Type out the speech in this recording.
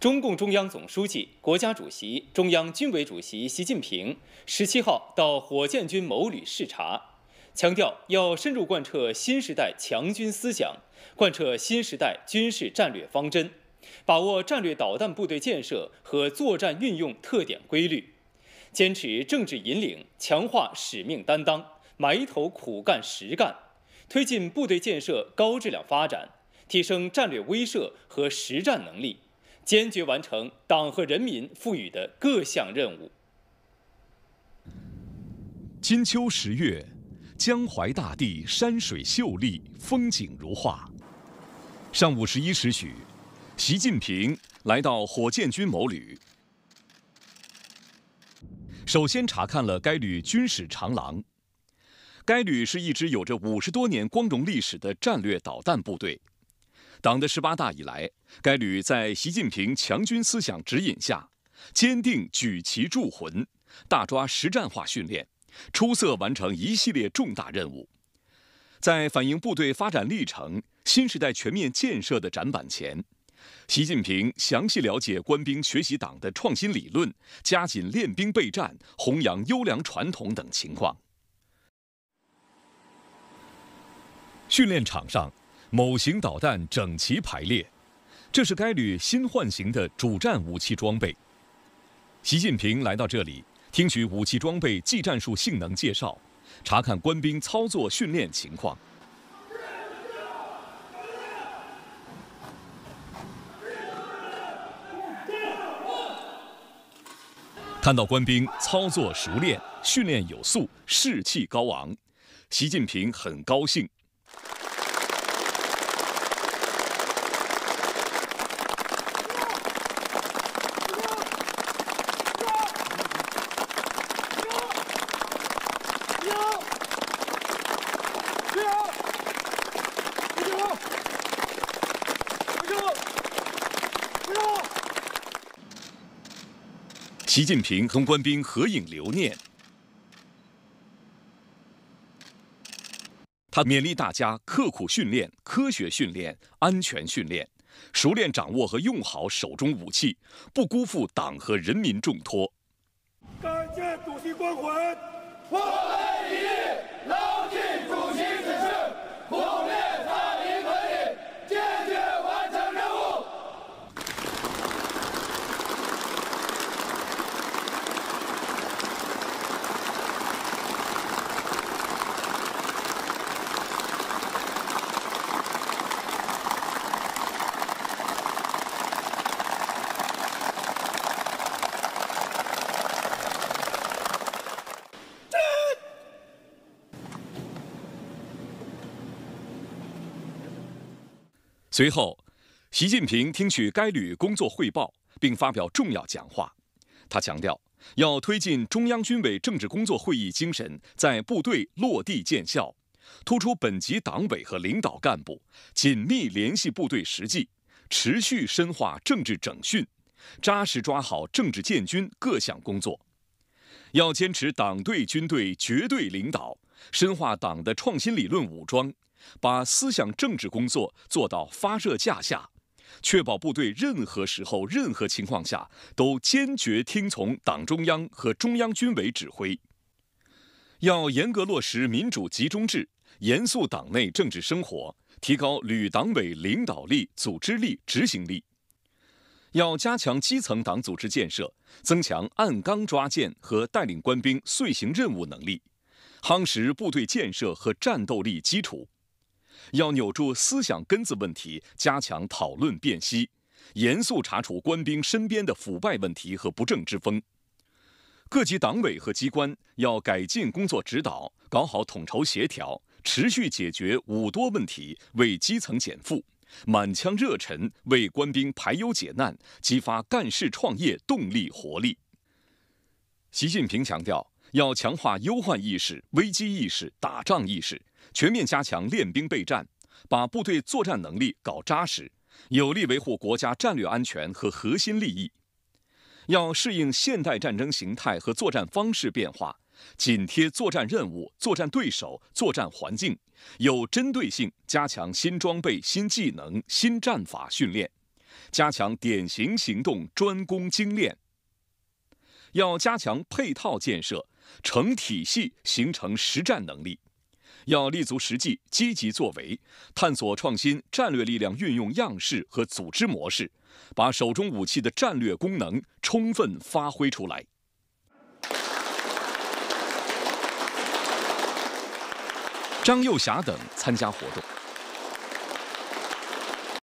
中共中央总书记、国家主席、中央军委主席习近平十七号到火箭军某旅视察，强调要深入贯彻新时代强军思想，贯彻新时代军事战略方针，把握战略导弹部队建设和作战运用特点规律，坚持政治引领，强化使命担当，埋头苦干实干，推进部队建设高质量发展，提升战略威慑和实战能力。坚决完成党和人民赋予的各项任务。金秋十月，江淮大地山水秀丽，风景如画。上午十一时许，习近平来到火箭军某旅，首先查看了该旅军史长廊。该旅是一支有着五十多年光荣历史的战略导弹部队。党的十八大以来，该旅在习近平强军思想指引下，坚定举旗铸魂，大抓实战化训练，出色完成一系列重大任务。在反映部队发展历程、新时代全面建设的展板前，习近平详细了解官兵学习党的创新理论、加紧练兵备战、弘扬优良传统等情况。训练场上。某型导弹整齐排列，这是该旅新换型的主战武器装备。习近平来到这里，听取武器装备技战术性能介绍，查看官兵操作训练情况。看到官兵操作熟练、训练有素、士气高昂，习近平很高兴。习近平同官兵合影留念，他勉励大家刻苦训练、科学训练、安全训练，熟练掌握和用好手中武器，不辜负党和人民重托。感谢主席光环，我们一定牢记主席指示，苦练。随后，习近平听取该旅工作汇报，并发表重要讲话。他强调，要推进中央军委政治工作会议精神在部队落地见效，突出本级党委和领导干部紧密联系部队实际，持续深化政治整训，扎实抓好政治建军各项工作。要坚持党对军队绝对领导，深化党的创新理论武装。把思想政治工作做到发射架下，确保部队任何时候、任何情况下都坚决听从党中央和中央军委指挥。要严格落实民主集中制，严肃党内政治生活，提高旅党委领导力、组织力、执行力。要加强基层党组织建设，增强按纲抓建和带领官兵遂行任务能力，夯实部队建设和战斗力基础。要扭住思想根子问题，加强讨论辨析，严肃查处官兵身边的腐败问题和不正之风。各级党委和机关要改进工作指导，搞好统筹协调，持续解决“五多”问题，为基层减负，满腔热忱为官兵排忧解难，激发干事创业动力活力。习近平强调。要强化忧患意识、危机意识、打仗意识，全面加强练兵备战，把部队作战能力搞扎实，有力维护国家战略安全和核心利益。要适应现代战争形态和作战方式变化，紧贴作战任务、作战对手、作战环境，有针对性加强新装备、新技能、新战法训练，加强典型行动专攻精练。要加强配套建设。成体系形成实战能力，要立足实际，积极作为，探索创新战略力量运用样式和组织模式，把手中武器的战略功能充分发挥出来。张幼霞等参加活动。